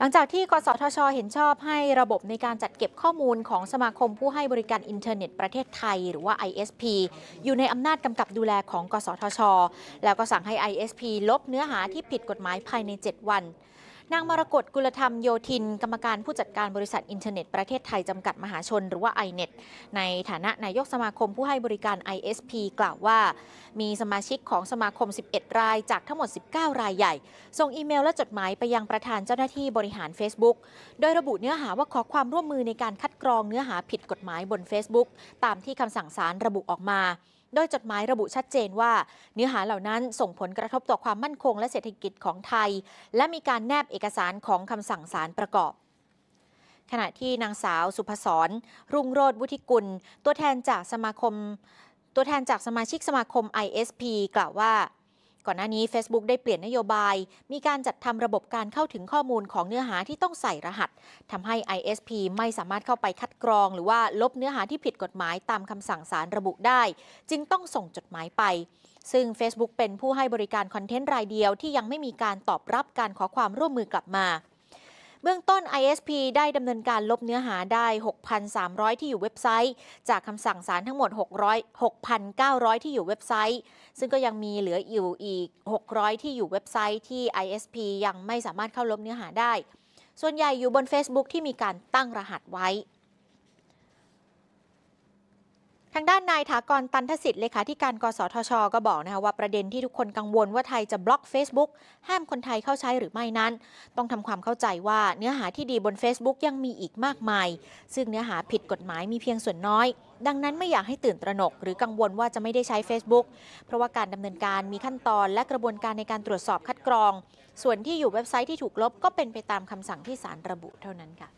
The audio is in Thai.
หลังจากที่ กสทช เห็นชอบให้ระบบในการจัดเก็บข้อมูลของสมาคมผู้ให้บริการอินเทอร์เน็ตประเทศไทยหรือว่า ISP อยู่ในอำนาจกำกับดูแลของ กสทช แล้วก็สั่งให้ ISP ลบเนื้อหาที่ผิดกฎหมายภายใน 7 วันนางมรกตกุลธรรมโยธิน กรรมการผู้จัดการบริษัทอินเทอร์เน็ตประเทศไทย จำกัดมหาชนหรือว่า i n e t ในฐานะนายกสมาคมผู้ให้บริการ ISP กล่าวว่า มีสมาชิกของสมาคม 11 ราย จากทั้งหมด 19 รายใหญ่ ส่งอีเมลและจดหมายไปยังประธานเจ้าหน้าที่บริหาร Facebook โดยระบุเนื้อหาว่าขอความร่วมมือในการคัดกรองเนื้อหาผิดกฎหมายบน Facebook ตามที่คำสั่งศาลระบุออกมาโดยจดหมายระบุชัดเจนว่า เนื้อหาเหล่านั้นส่งผลกระทบต่อความมั่นคงและเศรษฐกิจของไทย และมีการแนบเอกสารของคำสั่งศาลประกอบ ขณะที่นางสาว สุภศรรุ่งโรธวุฒิกุล ตัวแทนจากสมาคม ตัวแทนจากสมาชิกสมาคม ISP กล่าวว่าก่อนหน้านี้ Facebook ได้เปลี่ยนนโยบาย มีการจัดทำระบบการเข้าถึงข้อมูลของเนื้อหาที่ต้องใส่รหัส ทำให้ ISP ไม่สามารถเข้าไปคัดกรองหรือว่าลบเนื้อหาที่ผิดกฎหมายตามคำสั่งศาลรระบุได้ จึงต้องส่งจดหมายไป ซึ่ง Facebook เป็นผู้ให้บริการคอนเทนต์รายเดียว ที่ยังไม่มีการตอบรับการขอความร่วมมือกลับมาเบื้องต้น ISP ได้ดำเนินการลบเนื้อหาได้ 6,300 ที่อยู่เว็บไซต์ จากคำสั่งศาลทั้งหมด 600 6,900 ที่อยู่เว็บไซต์ ซึ่งก็ยังมีเหลืออยู่อีก 600 ที่อยู่เว็บไซต์ที่ ISP ยังไม่สามารถเข้าลบเนื้อหาได้ ส่วนใหญ่อยู่บน Facebook ที่มีการตั้งรหัสไว้ทางด้านนายถากรตันทสิทธิ์เลขาธิการกสทช ก็บอกนะคะว่าประเด็นที่ทุกคนกังวลว่าไทยจะบล็อก Facebook ห้ามคนไทยเข้าใช้หรือไม่นั้น ต้องทำความเข้าใจว่าเนื้อหาที่ดีบน Facebook ยังมีอีกมากมาย ซึ่งเนื้อหาผิดกฎหมายมีเพียงส่วนน้อย ดังนั้นไม่อยากให้ตื่นตระหนกหรือกังวลว่าจะไม่ได้ใช้ Facebook เพราะว่าการดำเนินการมีขั้นตอนและกระบวนการในการตรวจสอบคัดกรอง ส่วนที่อยู่เว็บไซต์ที่ถูกลบก็เป็นไปตามคำสั่งที่ศาลระบุเท่านั้นค่ะ